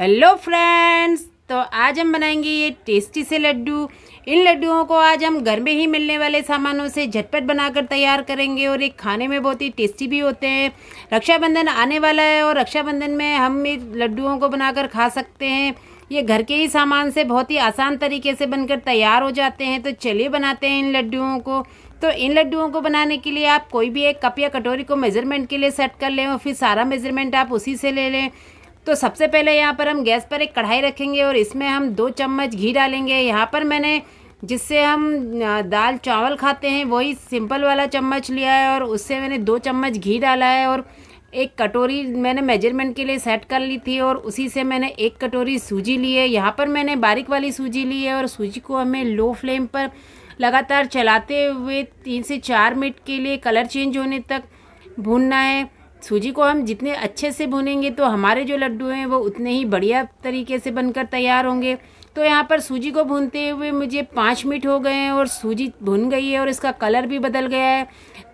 hello friends तो आज हम बनाएंगे ये टेस्टी से लड्डू इन लड्डुओं को आज हम घर में ही मिलने वाले सामानों से झटपट बनाकर तैयार करेंगे और ये खाने में बहुत ही टेस्टी भी होते हैं रक्षाबंधन आने वाला है और रक्षाबंधन में हम इन लड्डुओं को बनाकर खा सकते हैं ये घर के ही सामान से बहुत ही आसान तरीके से बनकर तैयार हो जाते हैं तो चलिए बनाते हैं इन लड्डुओं को तो इन लड्डुओं को बनाने के लिए आप कोई भी एक कप या कटोरी को मेज़रमेंट के लिए सेट कर लें और फिर सारा मेज़रमेंट आप उसी से ले लें तो सबसे पहले यहाँ पर हम गैस पर एक कढ़ाई रखेंगे और इसमें हम दो चम्मच घी डालेंगे यहाँ पर मैंने जिससे हम दाल चावल खाते हैं वही सिंपल वाला चम्मच लिया है और उससे मैंने दो चम्मच घी डाला है और एक कटोरी मैंने मेजरमेंट के लिए सेट कर ली थी और उसी से मैंने एक कटोरी सूजी ली है यहाँ पर मैंने बारीक वाली सूजी ली है और सूजी को हमें लो फ्लेम पर लगातार चलाते हुए तीन से चार मिनट के लिए कलर चेंज होने तक भूनना है सूजी को हम जितने अच्छे से भुनेंगे तो हमारे जो लड्डू हैं वो उतने ही बढ़िया तरीके से बनकर तैयार होंगे तो यहाँ पर सूजी को भूनते हुए मुझे पाँच मिनट हो गए हैं और सूजी भुन गई है और इसका कलर भी बदल गया है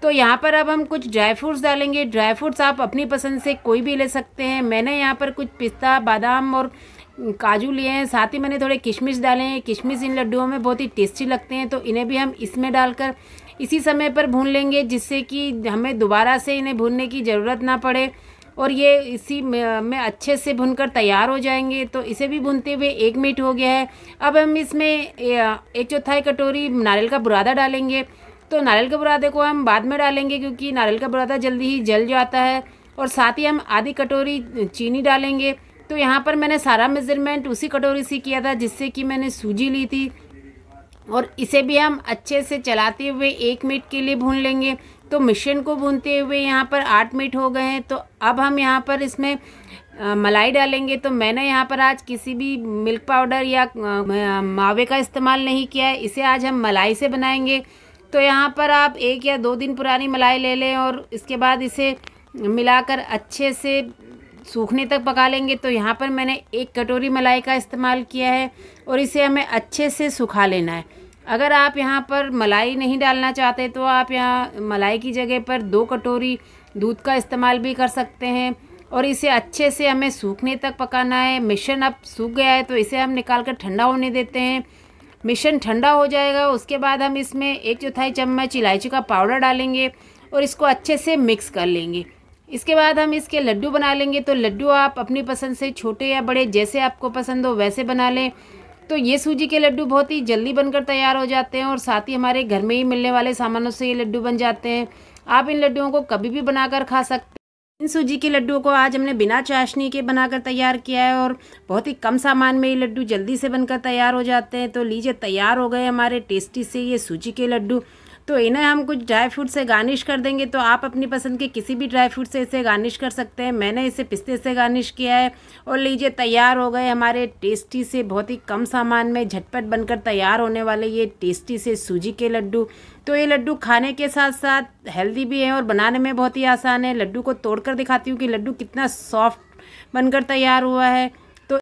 तो यहाँ पर अब हम कुछ ड्राई फ्रूट्स डालेंगे ड्राई फ्रूट्स आप अपनी पसंद से कोई भी ले सकते हैं मैंने यहाँ पर कुछ पिस्ता बादाम और काजू लिए हैं साथ ही मैंने थोड़े किशमिश डाले हैं किशमिश इन लड्डुओं में बहुत ही टेस्टी लगते हैं तो इन्हें भी हम इसमें डालकर इसी समय पर भून लेंगे जिससे कि हमें दोबारा से इन्हें भूनने की ज़रूरत ना पड़े और ये इसी में अच्छे से भुनकर तैयार हो जाएंगे तो इसे भी भुनते हुए एक मिनट हो गया है अब हम इसमें एक चौथाई कटोरी नारियल का बुरादा डालेंगे तो नारियल के बुरादे को हम बाद में डालेंगे क्योंकि नारियल का बुरादा जल्दी ही जल जाता है और साथ ही हम आधी कटोरी चीनी डालेंगे तो यहाँ पर मैंने सारा मेज़रमेंट उसी कटोरी से किया था जिससे कि मैंने सूजी ली थी और इसे भी हम अच्छे से चलाते हुए एक मिनट के लिए भून लेंगे तो मिश्रण को भूनते हुए यहाँ पर आठ मिनट हो गए हैं तो अब हम यहाँ पर इसमें मलाई डालेंगे तो मैंने यहाँ पर आज किसी भी मिल्क पाउडर या मावे का इस्तेमाल नहीं किया है इसे आज हम मलाई से बनाएंगे तो यहाँ पर आप एक या दो दिन पुरानी मलाई ले लें और इसके बाद इसे मिलाकर अच्छे से सूखने तक पका लेंगे तो यहाँ पर मैंने एक कटोरी मलाई का इस्तेमाल किया है और इसे हमें अच्छे से सुखा लेना है अगर आप यहाँ पर मलाई नहीं डालना चाहते तो आप यहाँ मलाई की जगह पर दो कटोरी दूध का इस्तेमाल भी कर सकते हैं और इसे अच्छे से हमें सूखने तक पकाना है मिश्रण अब सूख गया है तो इसे हम निकाल कर ठंडा होने देते हैं मिश्रण ठंडा हो जाएगा उसके बाद हम इसमें एक चौथाई चम्मच इलायची का पाउडर डालेंगे और इसको अच्छे से मिक्स कर लेंगे इसके बाद हम इसके लड्डू बना लेंगे तो लड्डू आप अपनी पसंद से छोटे या बड़े जैसे आपको पसंद हो वैसे बना लें तो ये सूजी के लड्डू बहुत ही जल्दी बनकर तैयार हो जाते हैं और साथ ही हमारे घर में ही मिलने वाले सामानों से ये लड्डू बन जाते हैं आप इन लड्डुओं को कभी भी बनाकर खा सकते हैं इन सूजी के लड्डुओं को आज हमने बिना चाशनी के बनाकर तैयार किया है और बहुत ही कम सामान में ये लड्डू जल्दी से बनकर तैयार हो जाते हैं तो लीजिए तैयार हो गए हमारे टेस्टी से ये सूजी के लड्डू तो इन्हें हम कुछ ड्राई फ्रूट से गार्निश कर देंगे तो आप अपनी पसंद के किसी भी ड्राई फ्रूट से इसे गार्निश कर सकते हैं मैंने इसे पिस्ते से गार्निश किया है और लीजिए तैयार हो गए हमारे टेस्टी से बहुत ही कम सामान में झटपट बनकर तैयार होने वाले ये टेस्टी से सूजी के लड्डू तो ये लड्डू खाने के साथ साथ हेल्दी भी हैं और बनाने में बहुत ही आसान है लड्डू को तोड़ दिखाती हूँ कि लड्डू कितना सॉफ्ट बनकर तैयार हुआ है